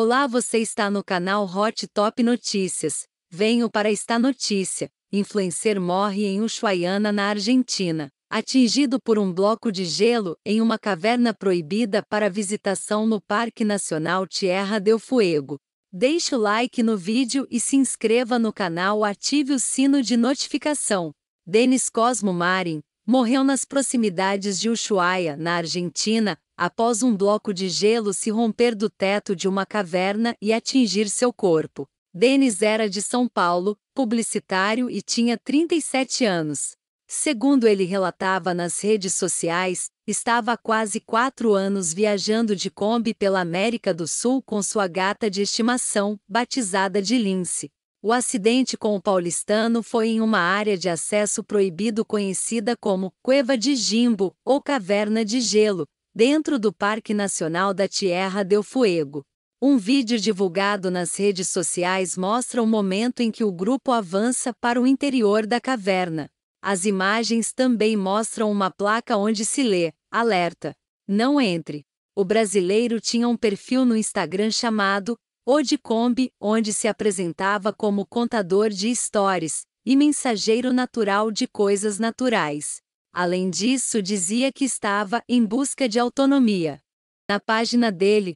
Olá, você está no canal Hot Top Notícias. Venho para esta notícia. Influencer morre em Ushuaiana, na Argentina, atingido por um bloco de gelo em uma caverna proibida para visitação no Parque Nacional Tierra del Fuego. Deixe o like no vídeo e se inscreva no canal, ative o sino de notificação. Denis Cosmo Marin, morreu nas proximidades de Ushuaia, na Argentina, após um bloco de gelo se romper do teto de uma caverna e atingir seu corpo. Denis era de São Paulo, publicitário e tinha 37 anos. Segundo ele relatava nas redes sociais, estava há quase quatro anos viajando de Kombi pela América do Sul com sua gata de estimação, batizada de Lince. O acidente com o paulistano foi em uma área de acesso proibido conhecida como Cueva de Jimbo ou Caverna de Gelo, dentro do Parque Nacional da Tierra del Fuego. Um vídeo divulgado nas redes sociais mostra o momento em que o grupo avança para o interior da caverna. As imagens também mostram uma placa onde se lê: Alerta! Não entre! O brasileiro tinha um perfil no Instagram chamado Odicombe, onde se apresentava como contador de histórias e mensageiro natural de coisas naturais. Além disso, dizia que estava em busca de autonomia. Na página dele,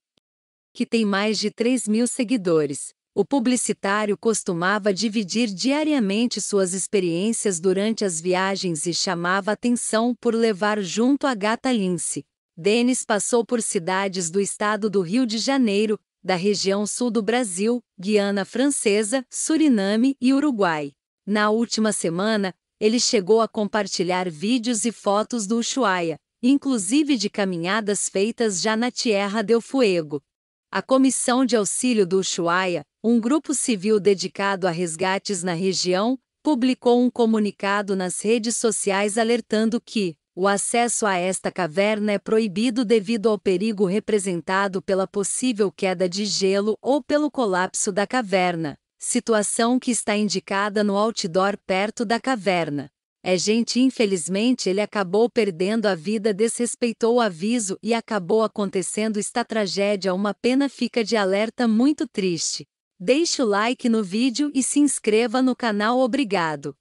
que tem mais de 3 mil seguidores, o publicitário costumava dividir diariamente suas experiências durante as viagens e chamava atenção por levar junto a gata Lince. Denis passou por cidades do estado do Rio de Janeiro, da região sul do Brasil, Guiana Francesa, Suriname e Uruguai. Na última semana, ele chegou a compartilhar vídeos e fotos do Ushuaia, inclusive de caminhadas feitas já na Tierra del Fuego. A Comissão de Auxílio do Ushuaia, um grupo civil dedicado a resgates na região, publicou um comunicado nas redes sociais alertando que o acesso a esta caverna é proibido devido ao perigo representado pela possível queda de gelo ou pelo colapso da caverna, situação que está indicada no outdoor perto da caverna. É gente, infelizmente ele acabou perdendo a vida, desrespeitou o aviso e acabou acontecendo esta tragédia. Uma pena fica de alerta muito triste. Deixe o like no vídeo e se inscreva no canal. Obrigado.